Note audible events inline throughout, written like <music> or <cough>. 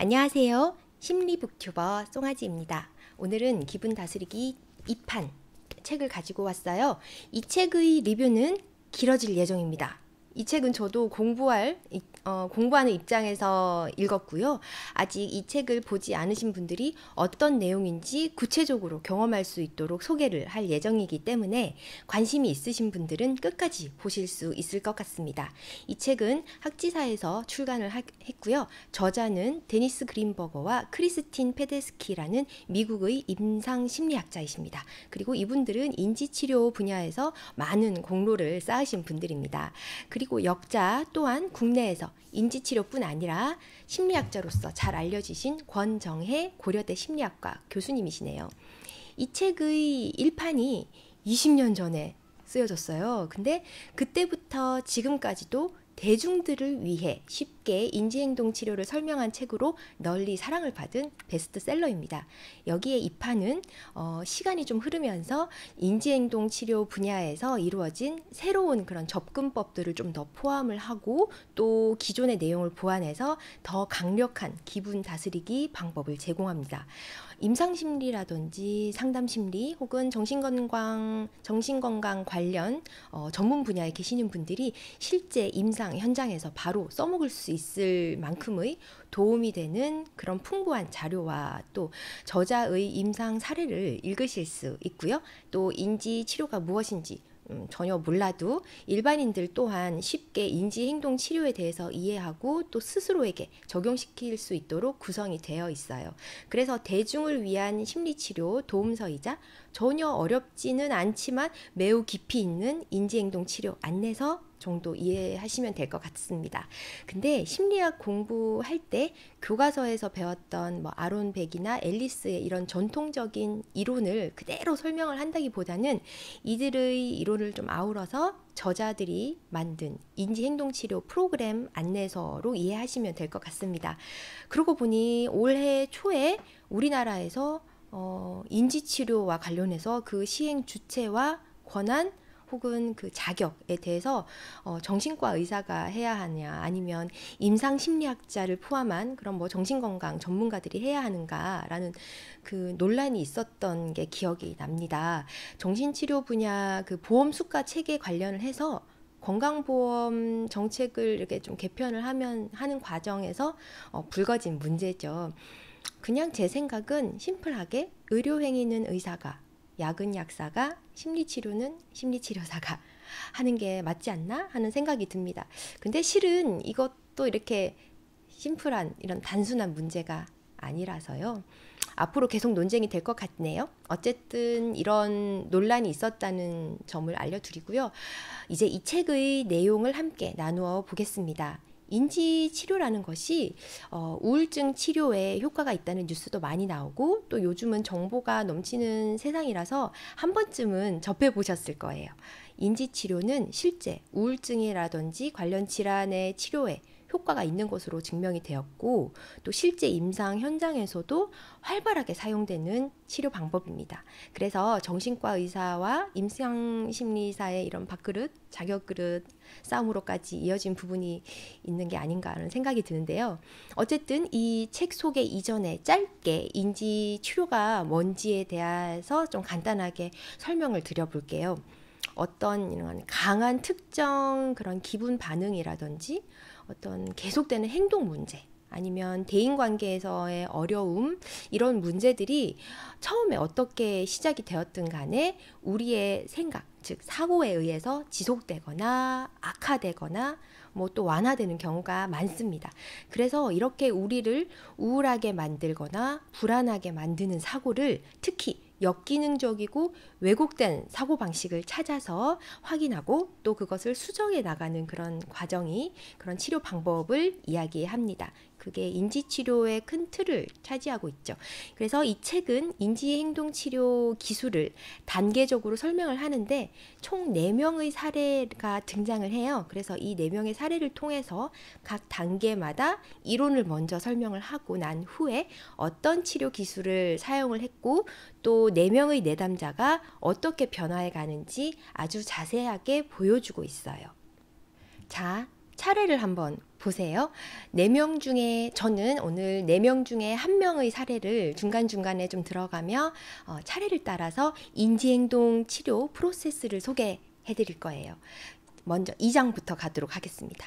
안녕하세요. 심리북튜버 송아지입니다. 오늘은 기분 다스리기 2판 책을 가지고 왔어요. 이 책의 리뷰는 길어질 예정입니다. 이 책은 저도 공부할 어, 공부하는 입장에서 읽었고요. 아직 이 책을 보지 않으신 분들이 어떤 내용인지 구체적으로 경험할 수 있도록 소개를 할 예정이기 때문에 관심이 있으신 분들은 끝까지 보실 수 있을 것 같습니다. 이 책은 학지사에서 출간을 하, 했고요. 저자는 데니스 그린버거와 크리스틴 페데스키라는 미국의 임상 심리학자이십니다. 그리고 이분들은 인지치료 분야에서 많은 공로를 쌓으신 분들입니다. 그리고 그리고 역자 또한 국내에서 인지치료뿐 아니라 심리학자로서 잘 알려지신 권정혜 고려대 심리학과 교수님이시네요. 이 책의 일판이 20년 전에 쓰여졌어요. 근데 그때부터 지금까지도 대중들을 위해 쉽 쉽게 인지행동 치료를 설명한 책으로 널리 사랑을 받은 베스트셀러입니다. 여기에 이 판은 어, 시간이 좀 흐르면서 인지행동 치료 분야에서 이루어진 새로운 그런 접근법들을 좀 더 포함을 하고 또 기존의 내용을 보완해서 더 강력한 기분 다스리기 방법을 제공합니다. 임상심리라든지 상담심리 혹은 정신건강, 정신건강 관련 어, 전문 분야에 계시는 분들이 실제 임상 현장에서 바로 써먹을 수 있을 만큼의 도움이 되는 그런 풍부한 자료와 또 저자의 임상 사례를 읽으실 수 있고요. 또 인지 치료가 무엇인지 음, 전혀 몰라도 일반인들 또한 쉽게 인지행동 치료에 대해서 이해하고 또 스스로에게 적용시킬 수 있도록 구성이 되어 있어요. 그래서 대중을 위한 심리치료 도움서이자 전혀 어렵지는 않지만 매우 깊이 있는 인지행동 치료 안내서 정도 이해하시면 될 것 같습니다. 근데 심리학 공부할 때 교과서에서 배웠던 뭐 아론 백이나 앨리스의 이런 전통적인 이론을 그대로 설명을 한다기보다는 이들의 이론을 좀 아울어서 저자들이 만든 인지행동치료 프로그램 안내서로 이해하시면 될 것 같습니다. 그러고 보니 올해 초에 우리나라에서 어, 인지치료와 관련해서 그 시행 주체와 권한 혹은 그 자격에 대해서 어, 정신과 의사가 해야 하냐 아니면 임상 심리학자를 포함한 그런 뭐 정신건강 전문가들이 해야 하는가라는 그 논란이 있었던 게 기억이 납니다. 정신치료 분야 그 보험 수가 체계 관련을 해서 건강보험 정책을 이렇게 좀 개편을 하면 하는 과정에서 어, 불거진 문제죠. 그냥 제 생각은 심플하게 의료행위는 의사가 약은 약사가, 심리치료는 심리치료사가 하는 게 맞지 않나 하는 생각이 듭니다. 근데 실은 이것도 이렇게 심플한 이런 단순한 문제가 아니라서요. 앞으로 계속 논쟁이 될 것 같네요. 어쨌든 이런 논란이 있었다는 점을 알려드리고요. 이제 이 책의 내용을 함께 나누어 보겠습니다. 인지 치료라는 것이 어, 우울증 치료에 효과가 있다는 뉴스도 많이 나오고 또 요즘은 정보가 넘치는 세상이라서 한 번쯤은 접해 보셨을 거예요. 인지 치료는 실제 우울증이라든지 관련 질환의 치료에 효과가 있는 것으로 증명이 되었고 또 실제 임상 현장에서도 활발하게 사용되는 치료 방법입니다. 그래서 정신과 의사와 임상 심리사의 이런 밥그릇, 자격그릇 싸움으로까지 이어진 부분이 있는 게 아닌가 하는 생각이 드는데요. 어쨌든 이 책 소개 이전에 짧게 인지 치료가 뭔지에 대해서 좀 간단하게 설명을 드려볼게요. 어떤 이런 강한 특정 그런 기분 반응이라든지 어떤 계속되는 행동 문제 아니면 대인 관계에서의 어려움 이런 문제들이 처음에 어떻게 시작이 되었든 간에 우리의 생각 즉 사고에 의해서 지속되거나 악화되거나 뭐 또 완화되는 경우가 많습니다. 그래서 이렇게 우리를 우울하게 만들거나 불안하게 만드는 사고를 특히 역기능적이고 왜곡된 사고방식을 찾아서 확인하고 또 그것을 수정해 나가는 그런 과정이 그런 치료 방법을 이야기합니다. 그게 인지치료의 큰 틀을 차지하고 있죠. 그래서 이 책은 인지행동치료 기술을 단계적으로 설명을 하는데 총 4명의 사례가 등장을 해요. 그래서 이 4명의 사례를 통해서 각 단계마다 이론을 먼저 설명을 하고 난 후에 어떤 치료 기술을 사용을 했고 또 4명의 내담자가 어떻게 변화해 가는지 아주 자세하게 보여주고 있어요. 자, 차례를 한번 보세요. 네 명 중에 저는 오늘 네 명 중에 한 명의 사례를 중간중간에 좀 들어가며 어, 차례를 따라서 인지행동 치료 프로세스를 소개해 드릴 거예요. 먼저 2장부터 가도록 하겠습니다.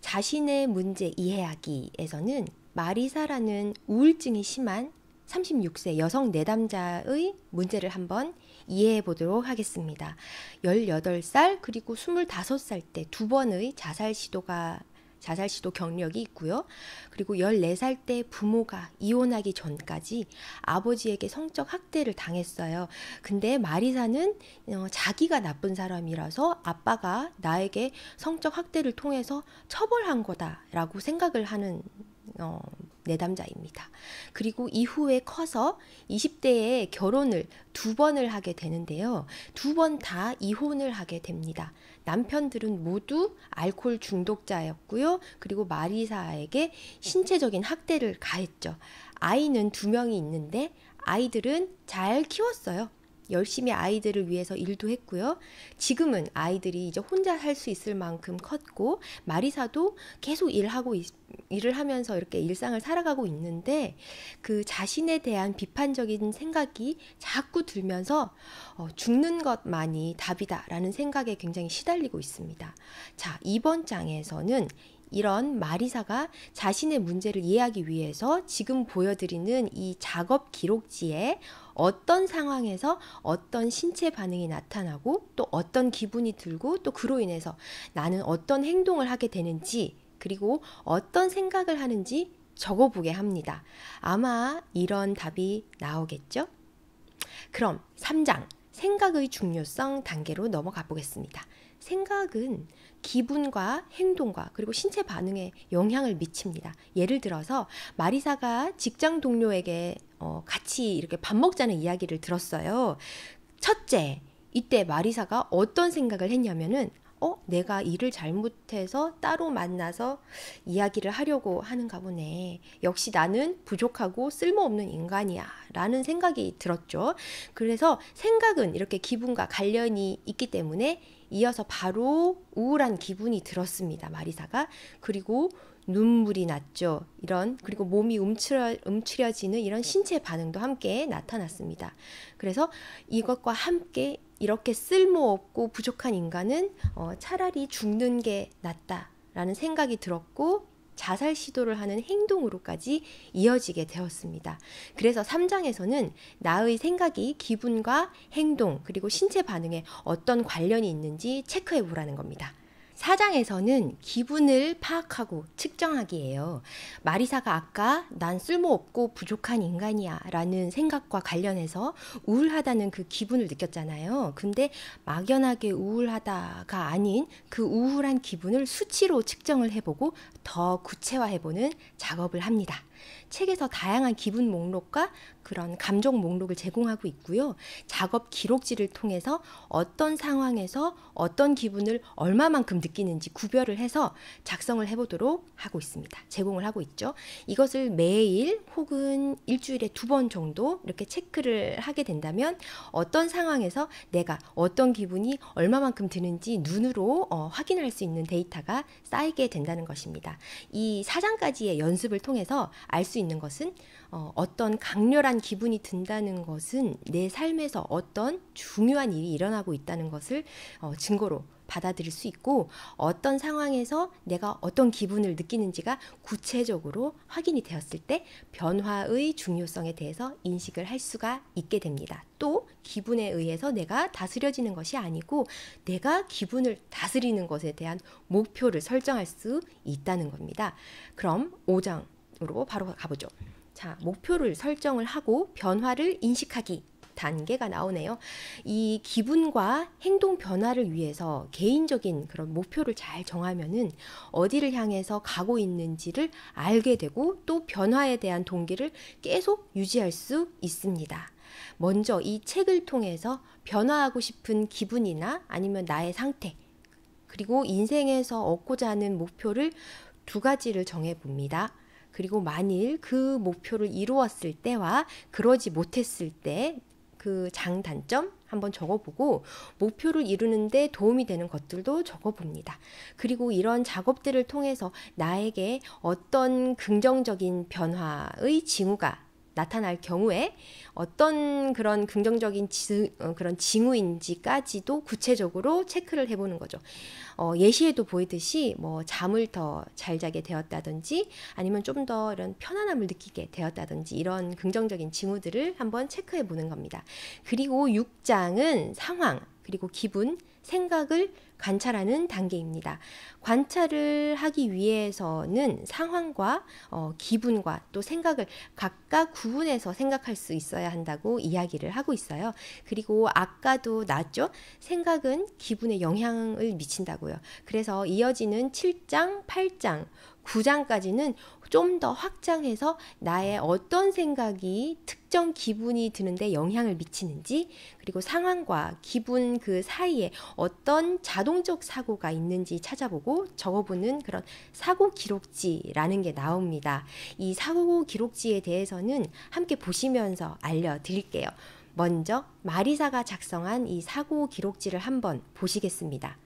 자신의 문제 이해하기에서는 마리사라는 우울증이 심한 36세 여성 내담자의 문제를 한번 이해해 보도록 하겠습니다. 18살 그리고 25살 때 두 번의 자살 시도가 자살 시도 경력이 있고요. 그리고 14살 때 부모가 이혼하기 전까지 아버지에게 성적 학대를 당했어요. 근데 마리사는 어, 자기가 나쁜 사람이라서 아빠가 나에게 성적 학대를 통해서 처벌한 거다라고 생각을 하는 어, 내담자입니다. 그리고 이후에 커서 20대에 결혼을 두 번을 하게 되는데요. 두 번 다 이혼을 하게 됩니다. 남편들은 모두 알코올 중독자였고요. 그리고 마리사에게 신체적인 학대를 가했죠. 아이는 두 명이 있는데 아이들은 잘 키웠어요. 열심히 아이들을 위해서 일도 했고요. 지금은 아이들이 이제 혼자 할수 있을 만큼 컸고 마리사도 계속 일하고 있, 일을 하면서 이렇게 일상을 살아가고 있는데 그 자신에 대한 비판적인 생각이 자꾸 들면서 어, 죽는 것만이 답이다라는 생각에 굉장히 시달리고 있습니다. 자, 이번 장에서는 이런 마리사가 자신의 문제를 이해하기 위해서 지금 보여드리는 이 작업 기록지에 어떤 상황에서 어떤 신체 반응이 나타나고 또 어떤 기분이 들고 또 그로 인해서 나는 어떤 행동을 하게 되는지 그리고 어떤 생각을 하는지 적어보게 합니다. 아마 이런 답이 나오겠죠? 그럼 3장 생각의 중요성 단계로 넘어가 보겠습니다. 생각은 기분과 행동과 그리고 신체 반응에 영향을 미칩니다. 예를 들어서 마리사가 직장 동료에게 어, 같이 이렇게 밥 먹자는 이야기를 들었어요. 첫째, 이때 마리사가 어떤 생각을 했냐면은 어, 내가 일을 잘못해서 따로 만나서 이야기를 하려고 하는가 보네. 역시 나는 부족하고 쓸모없는 인간이야. 라는 생각이 들었죠. 그래서 생각은 이렇게 기분과 관련이 있기 때문에 이어서 바로 우울한 기분이 들었습니다. 마리사가. 그리고 눈물이 났죠. 이런 그리고 몸이 움츠려, 움츠려지는 이런 신체 반응도 함께 나타났습니다. 그래서 이것과 함께 이렇게 쓸모없고 부족한 인간은 어, 차라리 죽는 게 낫다라는 생각이 들었고 자살 시도를 하는 행동으로까지 이어지게 되었습니다. 그래서 3장에서는 나의 생각이 기분과 행동 그리고 신체 반응에 어떤 관련이 있는지 체크해 보라는 겁니다. 사장에서는 기분을 파악하고 측정하기에요 마리사가 아까 난 쓸모없고 부족한 인간이야 라는 생각과 관련해서 우울하다는 그 기분을 느꼈잖아요. 근데 막연하게 우울하다가 아닌 그 우울한 기분을 수치로 측정을 해보고 더 구체화해보는 작업을 합니다. 책에서 다양한 기분 목록과 그런 감정 목록을 제공하고 있고요. 작업 기록지를 통해서 어떤 상황에서 어떤 기분을 얼마만큼 느끼는지 구별을 해서 작성을 해보도록 하고 있습니다. 제공을 하고 있죠. 이것을 매일 혹은 일주일에 두 번 정도 이렇게 체크를 하게 된다면 어떤 상황에서 내가 어떤 기분이 얼마만큼 드는지 눈으로 어, 확인할 수 있는 데이터가 쌓이게 된다는 것입니다. 이 사장까지의 연습을 통해서 알수 있는 것은 어, 어떤 강렬한 기분이 든다는 것은 내 삶에서 어떤 중요한 일이 일어나고 있다는 것을 어, 증거로 받아들일 수 있고 어떤 상황에서 내가 어떤 기분을 느끼는지가 구체적으로 확인이 되었을 때 변화의 중요성에 대해서 인식을 할 수가 있게 됩니다. 또 기분에 의해서 내가 다스려지는 것이 아니고 내가 기분을 다스리는 것에 대한 목표를 설정할 수 있다는 겁니다. 그럼 5장 으로 바로 가보죠. 자, 목표를 설정을 하고 변화를 인식하기 단계가 나오네요. 이 기분과 행동 변화를 위해서 개인적인 그런 목표를 잘 정하면은 어디를 향해서 가고 있는지를 알게 되고 또 변화에 대한 동기를 계속 유지할 수 있습니다. 먼저 이 책을 통해서 변화하고 싶은 기분이나 아니면 나의 상태 그리고 인생에서 얻고자 하는 목표를 두 가지를 정해 봅니다. 그리고 만일 그 목표를 이루었을 때와 그러지 못했을 때 그 장단점 한번 적어보고 목표를 이루는데 도움이 되는 것들도 적어봅니다. 그리고 이런 작업들을 통해서 나에게 어떤 긍정적인 변화의 징후가 나타날 경우에 어떤 그런 긍정적인 지, 어, 그런 징후인지까지도 구체적으로 체크를 해보는 거죠. 어, 예시에도 보이듯이 뭐 잠을 더 잘 자게 되었다든지 아니면 좀 더 이런 편안함을 느끼게 되었다든지 이런 긍정적인 징후들을 한번 체크해 보는 겁니다. 그리고 6장은 상황 그리고 기분 생각을 관찰하는 단계입니다. 관찰을 하기 위해서는 상황과 어, 기분과 또 생각을 각각 구분해서 생각할 수 있어야 한다고 이야기를 하고 있어요. 그리고 아까도 나왔죠? 생각은 기분에 영향을 미친다고요. 그래서 이어지는 7장, 8장, 9장까지는 좀 더 확장해서 나의 어떤 생각이 특정 기분이 드는데 영향을 미치는지 그리고 상황과 기분 그 사이에 어떤 자동 자동적 사고가 있는지 찾아보고 적어보는 그런 사고 기록지라는 게 나옵니다. 이 사고 기록지에 대해서는 함께 보시면서 알려드릴게요. 먼저 마리사가 작성한 이 사고 기록지를 한번 보시겠습니다.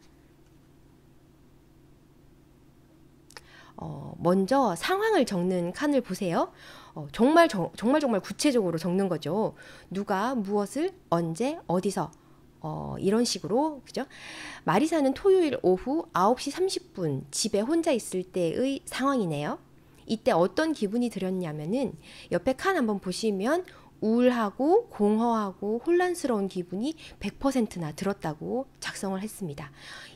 어, 먼저 상황을 적는 칸을 보세요. 어, 정말 정, 정말 정말 구체적으로 적는 거죠. 누가 무엇을 언제 어디서 어, 이런 식으로 그죠? 마리사는 토요일 오후 9시 30분 집에 혼자 있을 때의 상황이네요. 이때 어떤 기분이 들었냐면은 옆에 칸 한번 보시면 우울하고 공허하고 혼란스러운 기분이 100%나 들었다고 작성을 했습니다.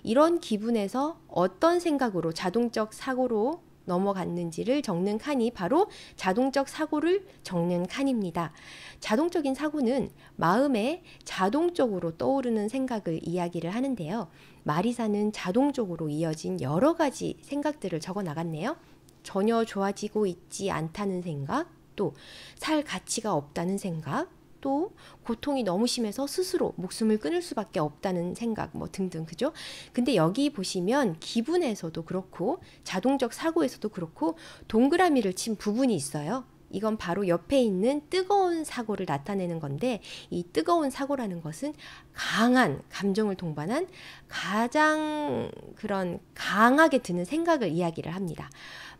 이런 기분에서 어떤 생각으로 자동적 사고로 넘어갔는지를 적는 칸이 바로 자동적 사고를 적는 칸입니다. 자동적인 사고는 마음에 자동적으로 떠오르는 생각을 이야기를 하는데요. 마리사는 자동적으로 이어진 여러 가지 생각들을 적어 나갔네요. 전혀 좋아지고 있지 않다는 생각, 또 살 가치가 없다는 생각, 또 고통이 너무 심해서 스스로 목숨을 끊을 수밖에 없다는 생각 뭐 등등 그죠? 근데 여기 보시면 기분에서도 그렇고 자동적 사고에서도 그렇고 동그라미를 친 부분이 있어요. 이건 바로 옆에 있는 뜨거운 사고를 나타내는 건데 이 뜨거운 사고라는 것은 강한 감정을 동반한 가장 그런 강하게 드는 생각을 이야기를 합니다.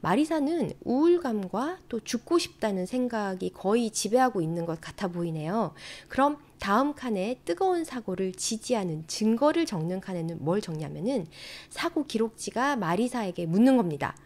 마리사는 우울감과 또 죽고 싶다는 생각이 거의 지배하고 있는 것 같아 보이네요. 그럼 다음 칸에 뜨거운 사고를 지지하는 증거를 적는 칸에는 뭘 적냐면은 사고 기록지가 마리사에게 묻는 겁니다.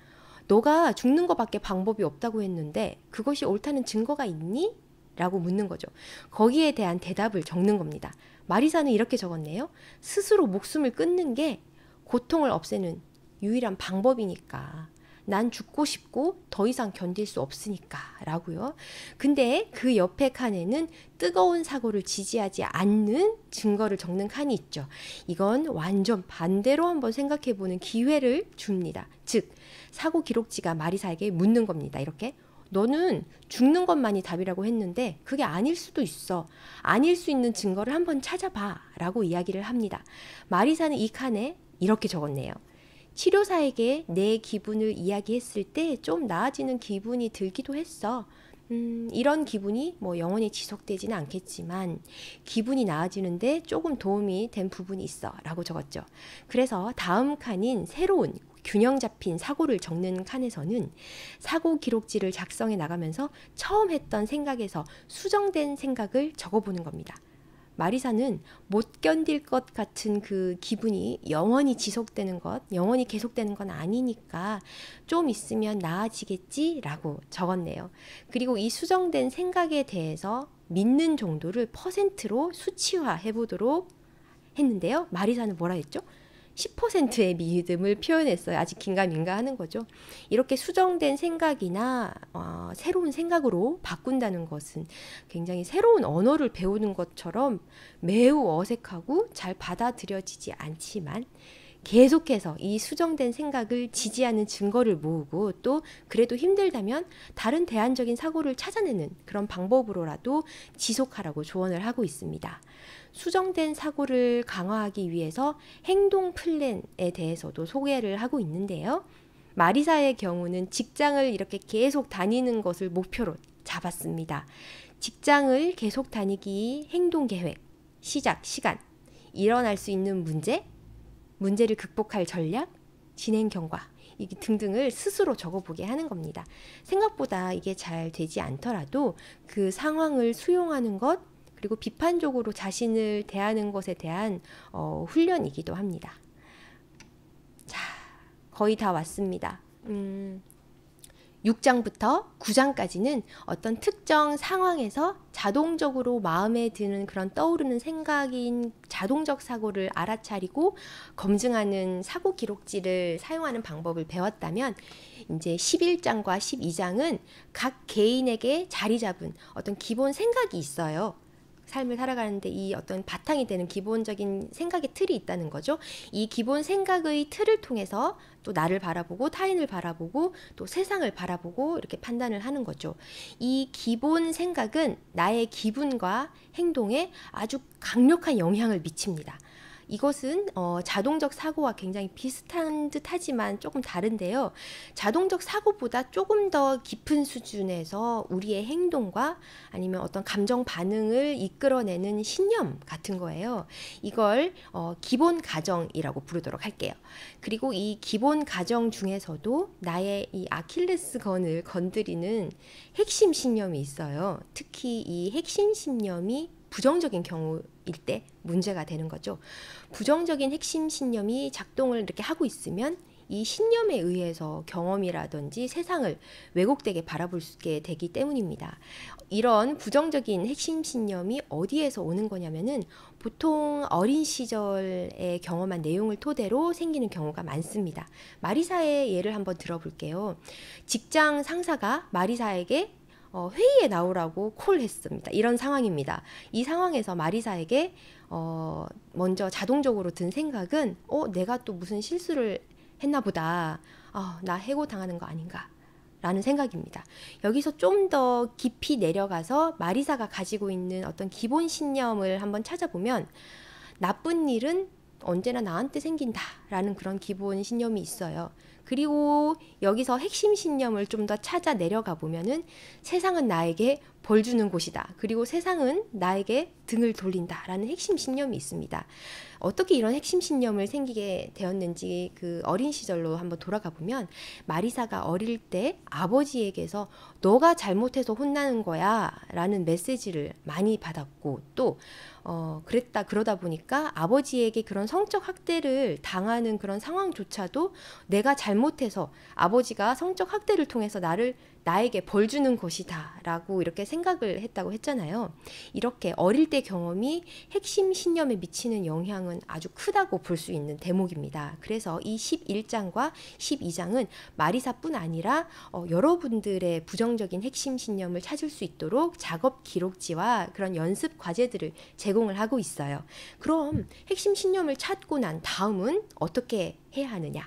너가 죽는 것밖에 방법이 없다고 했는데 그것이 옳다는 증거가 있니? 라고 묻는 거죠. 거기에 대한 대답을 적는 겁니다. 마리사는 이렇게 적었네요. 스스로 목숨을 끊는 게 고통을 없애는 유일한 방법이니까 난 죽고 싶고 더 이상 견딜 수 없으니까 라고요. 근데 그 옆에 칸에는 뜨거운 사고를 지지하지 않는 증거를 적는 칸이 있죠. 이건 완전 반대로 한번 생각해 보는 기회를 줍니다. 즉, 사고 기록지가 마리사에게 묻는 겁니다. 이렇게 너는 죽는 것만이 답이라고 했는데 그게 아닐 수도 있어. 아닐 수 있는 증거를 한번 찾아봐. 라고 이야기를 합니다. 마리사는 이 칸에 이렇게 적었네요. 치료사에게 내 기분을 이야기했을 때 좀 나아지는 기분이 들기도 했어. 음, 이런 기분이 뭐 영원히 지속되지는 않겠지만 기분이 나아지는데 조금 도움이 된 부분이 있어 라고 적었죠. 그래서 다음 칸인 새로운 균형 잡힌 사고를 적는 칸에서는 사고 기록지를 작성해 나가면서 처음 했던 생각에서 수정된 생각을 적어보는 겁니다. 마리사는 못 견딜 것 같은 그 기분이 영원히 지속되는 것, 영원히 계속되는 건 아니니까 좀 있으면 나아지겠지라고 적었네요. 그리고 이 수정된 생각에 대해서 믿는 정도를 퍼센트로 수치화해 보도록 했는데요. 마리사는 뭐라 했죠? 10%의 믿음을 표현했어요. 아직 긴가민가 하는 거죠. 이렇게 수정된 생각이나 어, 새로운 생각으로 바꾼다는 것은 굉장히 새로운 언어를 배우는 것처럼 매우 어색하고 잘 받아들여지지 않지만 계속해서 이 수정된 생각을 지지하는 증거를 모으고 또 그래도 힘들다면 다른 대안적인 사고를 찾아내는 그런 방법으로라도 지속하라고 조언을 하고 있습니다. 수정된 사고를 강화하기 위해서 행동 플랜에 대해서도 소개를 하고 있는데요. 마리사의 경우는 직장을 이렇게 계속 다니는 것을 목표로 잡았습니다. 직장을 계속 다니기 행동 계획, 시작 시간, 일어날 수 있는 문제, 문제를 극복할 전략, 진행 경과 등등을 스스로 적어보게 하는 겁니다. 생각보다 이게 잘 되지 않더라도 그 상황을 수용하는 것, 그리고 비판적으로 자신을 대하는 것에 대한 어, 훈련이기도 합니다. 자, 거의 다 왔습니다. 음, 6장부터 9장까지는 어떤 특정 상황에서 자동적으로 마음에 드는 그런 떠오르는 생각인 자동적 사고를 알아차리고 검증하는 사고 기록지를 사용하는 방법을 배웠다면 이제 11장과 12장은 각 개인에게 자리 잡은 어떤 기본 생각이 있어요. 삶을 살아가는데 이 어떤 바탕이 되는 기본적인 생각의 틀이 있다는 거죠. 이 기본 생각의 틀을 통해서 또 나를 바라보고 타인을 바라보고 또 세상을 바라보고 이렇게 판단을 하는 거죠. 이 기본 생각은 나의 기분과 행동에 아주 강력한 영향을 미칩니다. 이것은 어, 자동적 사고와 굉장히 비슷한 듯 하지만 조금 다른데요. 자동적 사고보다 조금 더 깊은 수준에서 우리의 행동과 아니면 어떤 감정 반응을 이끌어내는 신념 같은 거예요. 이걸 어, 기본 가정이라고 부르도록 할게요. 그리고 이 기본 가정 중에서도 나의 이 아킬레스건을 건드리는 핵심 신념이 있어요. 특히 이 핵심 신념이 부정적인 경우일 때 문제가 되는 거죠. 부정적인 핵심 신념이 작동을 이렇게 하고 있으면 이 신념에 의해서 경험이라든지 세상을 왜곡되게 바라볼게 수있 되기 때문입니다. 이런 부정적인 핵심 신념이 어디에서 오는 거냐면은 보통 어린 시절에 경험한 내용을 토대로 생기는 경우가 많습니다. 마리사의 예를 한번 들어볼게요. 직장 상사가 마리사에게 어, 회의에 나오라고 콜했습니다. 이런 상황입니다. 이 상황에서 마리사에게 어, 먼저 자동적으로 든 생각은 어, 내가 또 무슨 실수를 했나 보다. 어, 나 해고 당하는 거 아닌가. 라는 생각입니다. 여기서 좀 더 깊이 내려가서 마리사가 가지고 있는 어떤 기본 신념을 한번 찾아보면 나쁜 일은 언제나 나한테 생긴다 라는 그런 기본 신념이 있어요. 그리고 여기서 핵심 신념을 좀 더 찾아 내려가 보면은 세상은 나에게 벌 주는 곳이다. 그리고 세상은 나에게 등을 돌린다. 라는 핵심 신념이 있습니다. 어떻게 이런 핵심 신념을 생기게 되었는지 그 어린 시절로 한번 돌아가 보면 마리사가 어릴 때 아버지에게서 너가 잘못해서 혼나는 거야. 라는 메시지를 많이 받았고 또 어, 그랬다 그러다 보니까 아버지에게 그런 성적 학대를 당하는 그런 상황조차도 내가 잘못해서 아버지가 성적 학대를 통해서 나를 나에게 벌 주는 곳이다라고 이렇게 생각을 했다고 했잖아요. 이렇게 어릴 때 경험이 핵심 신념에 미치는 영향은 아주 크다고 볼 수 있는 대목입니다. 그래서 이 11장과 12장은 마리사뿐 아니라 어, 여러분들의 부정적인 핵심 신념을 찾을 수 있도록 작업 기록지와 그런 연습 과제들을 제공을 하고 있어요. 그럼 핵심 신념을 찾고 난 다음은 어떻게 해야 하느냐?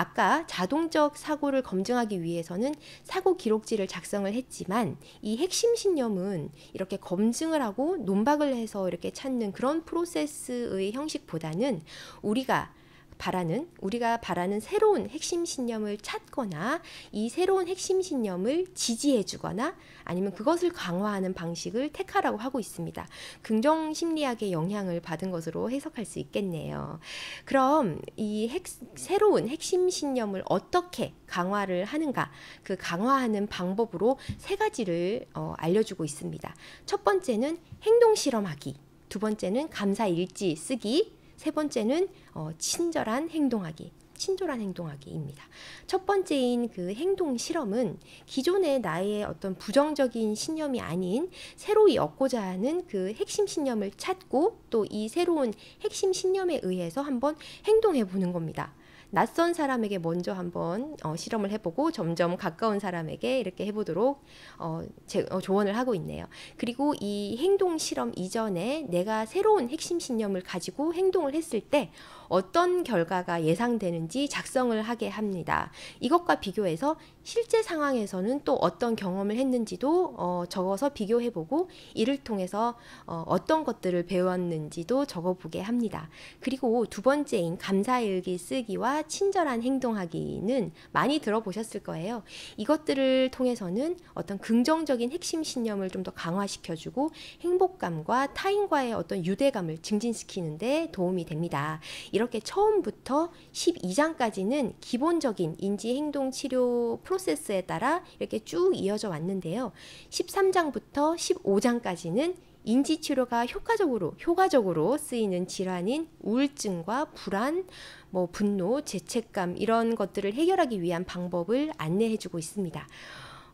아까 자동적 사고를 검증하기 위해서는 사고 기록지를 작성을 했지만 이 핵심 신념은 이렇게 검증을 하고 논박을 해서 이렇게 찾는 그런 프로세스의 형식보다는 우리가 바라는 우리가 바라는 새로운 핵심 신념을 찾거나 이 새로운 핵심 신념을 지지해 주거나 아니면 그것을 강화하는 방식을 택하라고 하고 있습니다. 긍정 심리학의 영향을 받은 것으로 해석할 수 있겠네요. 그럼 이 핵, 새로운 핵심 신념을 어떻게 강화를 하는가 그 강화하는 방법으로 세 가지를 어, 알려주고 있습니다. 첫 번째는 행동 실험하기 두 번째는 감사 일지 쓰기, 세 번째는 어, 친절한 행동하기. 친절한 행동하기입니다. 첫 번째인 그 행동 실험은 기존의 나의 어떤 부정적인 신념이 아닌 새로이 얻고자 하는 그 핵심 신념을 찾고 또 이 새로운 핵심 신념에 의해서 한번 행동해 보는 겁니다. 낯선 사람에게 먼저 한번 어, 실험을 해보고 점점 가까운 사람에게 이렇게 해보도록 어, 제, 어, 조언을 하고 있네요. 그리고 이 행동 실험 이전에 내가 새로운 핵심 신념을 가지고 행동을 했을 때 어떤 결과가 예상되는지 작성을 하게 합니다. 이것과 비교해서 실제 상황에서는 또 어떤 경험을 했는지도 어, 적어서 비교해보고 이를 통해서 어, 어떤 것들을 배웠는지도 적어보게 합니다. 그리고 두 번째인 감사일기 쓰기와 친절한 행동하기는 많이 들어보셨을 거예요. 이것들을 통해서는 어떤 긍정적인 핵심 신념을 좀 더 강화시켜주고 행복감과 타인과의 어떤 유대감을 증진시키는데 도움이 됩니다. 이렇게 처음부터 12장까지는 기본적인 인지 행동 치료 프로세스에 따라 이렇게 쭉 이어져 왔는데요. 13장부터 15장까지는 인지 치료가 효과적으로 효과적으로 쓰이는 질환인 우울증과 불안, 뭐 분노, 죄책감 이런 것들을 해결하기 위한 방법을 안내해 주고 있습니다.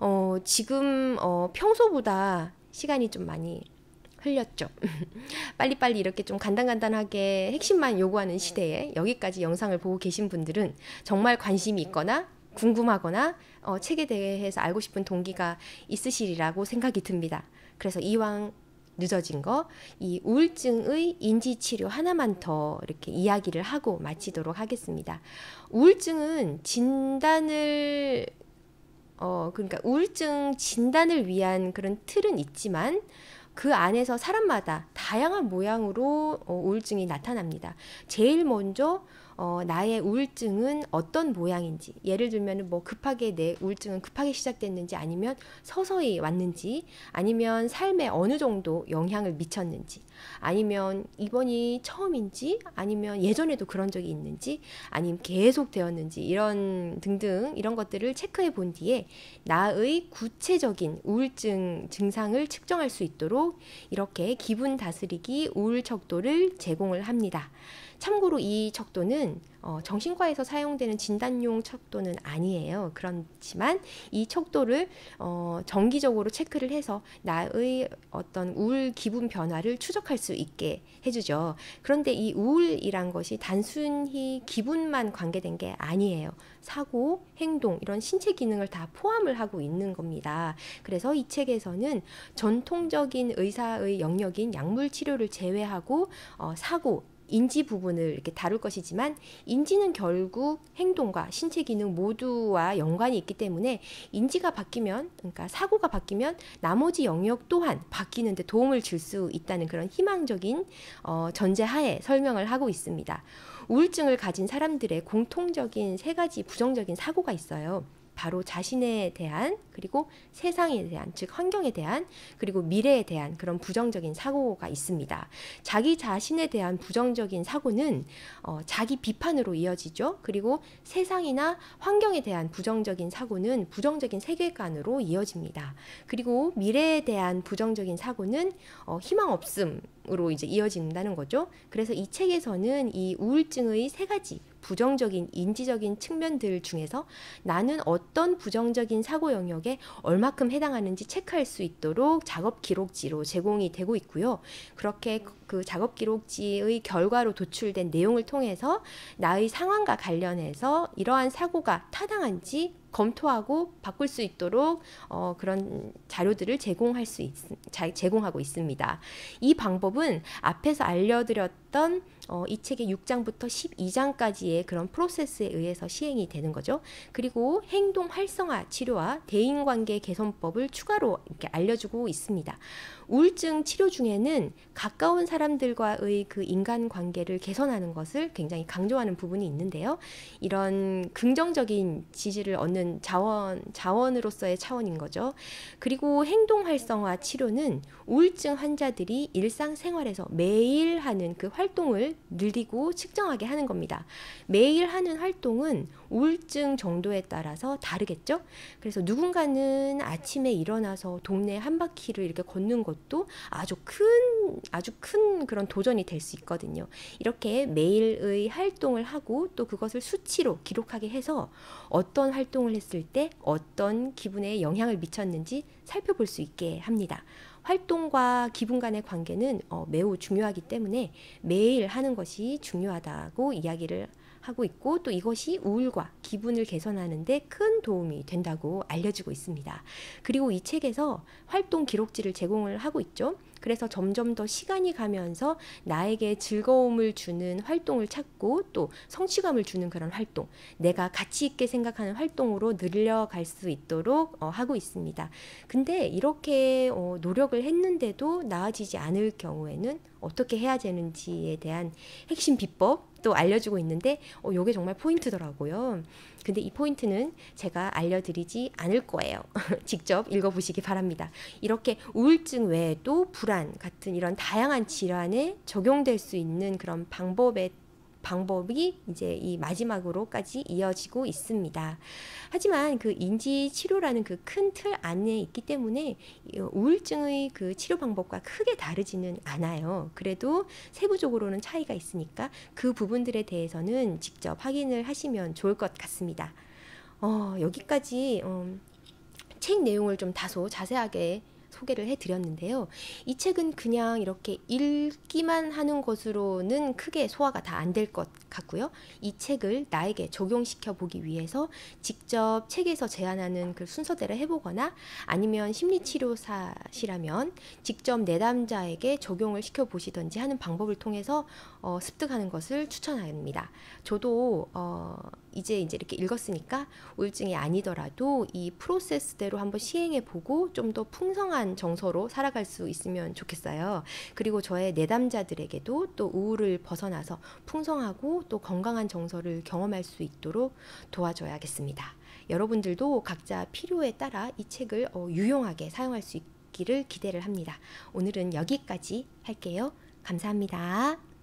어, 지금 어, 평소보다 시간이 좀 많이 흘렸죠. <laughs> 빨리빨리 이렇게 좀 간단간단하게 핵심만 요구하는 시대에 여기까지 영상을 보고 계신 분들은 정말 관심이 있거나 궁금하거나 어, 책에 대해서 알고 싶은 동기가 있으시리라고 생각이 듭니다. 그래서 이왕 늦어진 거, 이 우울증의 인지치료 하나만 더 이렇게 이야기를 하고 마치도록 하겠습니다. 우울증은 진단을, 어, 그러니까 우울증 진단을 위한 그런 틀은 있지만, 그 안에서 사람마다 다양한 모양으로 어, 우울증이 나타납니다. 제일 먼저 어, 나의 우울증은 어떤 모양인지 예를 들면 뭐 급하게 내 우울증은 급하게 시작됐는지 아니면 서서히 왔는지 아니면 삶에 어느 정도 영향을 미쳤는지 아니면 이번이 처음인지 아니면 예전에도 그런 적이 있는지 아니면 계속 되었는지 이런 등등 이런 것들을 체크해 본 뒤에 나의 구체적인 우울증 증상을 측정할 수 있도록 이렇게 기분 다스리기 우울 척도를 제공을 합니다. 참고로 이 척도는 어, 정신과에서 사용되는 진단용 척도는 아니에요. 그렇지만 이 척도를 어, 정기적으로 체크를 해서 나의 어떤 우울 기분 변화를 추적할 수 있게 해주죠. 그런데 이 우울이란 것이 단순히 기분만 관계된 게 아니에요. 사고, 행동 이런 신체 기능을 다 포함을 하고 있는 겁니다. 그래서 이 책에서는 전통적인 의사의 영역인 약물 치료를 제외하고 어, 사고, 인지 부분을 이렇게 다룰 것이지만 인지는 결국 행동과 신체 기능 모두와 연관이 있기 때문에 인지가 바뀌면 그러니까 사고가 바뀌면 나머지 영역 또한 바뀌는데 도움을 줄 수 있다는 그런 희망적인 어, 전제하에 설명을 하고 있습니다. 우울증을 가진 사람들의 공통적인 세 가지 부정적인 사고가 있어요. 바로 자신에 대한 그리고 세상에 대한 즉 환경에 대한 그리고 미래에 대한 그런 부정적인 사고가 있습니다. 자기 자신에 대한 부정적인 사고는 어, 자기 비판으로 이어지죠. 그리고 세상이나 환경에 대한 부정적인 사고는 부정적인 세계관으로 이어집니다. 그리고 미래에 대한 부정적인 사고는 어, 희망 없음으로 이제 이어진다는 거죠. 그래서 이 책에서는 이 우울증의 세 가지 부정적인 인지적인 측면들 중에서 나는 어떤 부정적인 사고 영역에 얼마큼 해당하는지 체크할 수 있도록 작업 기록지로 제공이 되고 있고요. 그렇게 그 작업 기록지의 결과로 도출된 내용을 통해서 나의 상황과 관련해서 이러한 사고가 타당한지 검토하고 바꿀 수 있도록 어, 그런 자료들을 제공할 수 있, 자, 제공하고 있습니다. 이 방법은 앞에서 알려드렸던 어, 이 책의 6장부터 12장까지의 그런 프로세스에 의해서 시행이 되는 거죠. 그리고 행동 활성화 치료와 대인관계 개선법을 추가로 이렇게 알려주고 있습니다. 우울증 치료 중에는 가까운 사람들과의 그 인간 관계를 개선하는 것을 굉장히 강조하는 부분이 있는데요. 이런 긍정적인 지지를 얻는 자원, 자원으로서의 차원인 거죠. 그리고 행동 활성화 치료는 우울증 환자들이 일상생활에서 매일 하는 그 활동을 늘리고 측정하게 하는 겁니다. 매일 하는 활동은 우울증 정도에 따라서 다르겠죠. 그래서 누군가는 아침에 일어나서 동네 한 바퀴를 이렇게 걷는 것도 아주 큰 아주 큰 그런 도전이 될 수 있거든요. 이렇게 매일의 활동을 하고 또 그것을 수치로 기록하게 해서 어떤 활동을 했을 때 어떤 기분에 영향을 미쳤는지 살펴볼 수 있게 합니다. 활동과 기분 간의 관계는 어, 매우 중요하기 때문에 매일 하는 것이 중요하다고 이야기를 합니다. 하고 있고 또 이것이 우울과 기분을 개선하는데 큰 도움이 된다고 알려지고 있습니다. 그리고 이 책에서 활동 기록지를 제공을 하고 있죠. 그래서 점점 더 시간이 가면서 나에게 즐거움을 주는 활동을 찾고 또 성취감을 주는 그런 활동, 내가 가치 있게 생각하는 활동으로 늘려갈 수 있도록 어, 하고 있습니다. 근데 이렇게 어, 노력을 했는데도 나아지지 않을 경우에는 어떻게 해야 되는지에 대한 핵심 비법 또 알려주고 있는데 어, 요게 정말 포인트더라고요. 근데 이 포인트는 제가 알려드리지 않을 거예요. <laughs> 직접 읽어보시기 바랍니다. 이렇게 우울증 외에도 불안 같은 이런 다양한 질환에 적용될 수 있는 그런 방법에 방법이 이제 이 마지막으로까지 이어지고 있습니다. 하지만 그 인지 치료라는 그 큰 틀 안에 있기 때문에 우울증의 그 치료 방법과 크게 다르지는 않아요. 그래도 세부적으로는 차이가 있으니까 그 부분들에 대해서는 직접 확인을 하시면 좋을 것 같습니다. 어, 여기까지 음, 책 내용을 좀 다소 자세하게 소개를 해드렸는데요. 이 책은 그냥 이렇게 읽기만 하는 것으로는 크게 소화가 다 안 될 것 같고요. 이 책을 나에게 적용시켜 보기 위해서 직접 책에서 제안하는 그 순서대로 해보거나 아니면 심리치료사시라면 직접 내담자에게 적용을 시켜 보시던지 하는 방법을 통해서 어, 습득하는 것을 추천합니다. 저도 어, 이제 이제 이렇게 읽었으니까 우울증이 아니더라도 이 프로세스대로 한번 시행해 보고 좀 더 풍성한 정서로 살아갈 수 있으면 좋겠어요. 그리고 저의 내담자들에게도 또 우울을 벗어나서 풍성하고 또 건강한 정서를 경험할 수 있도록 도와줘야겠습니다. 여러분들도 각자 필요에 따라 이 책을 어, 유용하게 사용할 수 있기를 기대를 합니다. 오늘은 여기까지 할게요. 감사합니다.